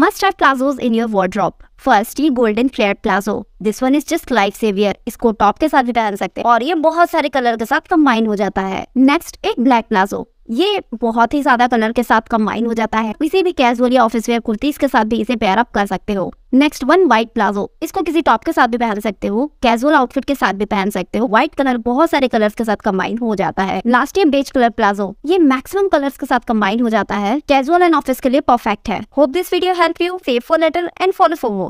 Must-have plazos in your wardrobe. First ये golden flare palazzo this one is just life saver इसको top के साथ भी पहन सकते हैं और ये बहुत सारे कलर के साथ कंबाइन हो जाता है नेक्स्ट एक ब्लैक प्लाजो ये बहुत ही ज्यादा कलर के साथ कंबाइन हो जाता है किसी भी कैजुअल या ऑफिस वेयर कुर्तीज के साथ भी इसे पेयर अप कर सकते हो नेक्स्ट वन व्हाइट प्लाजो इसको किसी टॉप के साथ भी पहन सकते हो कैजुअल आउटफिट के साथ भी पहन सकते हो व्हाइट कलर बहुत सारे कलर्स के साथ कंबाइन हो जाता है last year beige colour palazzo ये मैक्सिमम कलर्स के साथ कंबाइन हो जाता है कैजुअल एंड ऑफिस के लिए परफेक्ट है hope this video help you save for later and follow for more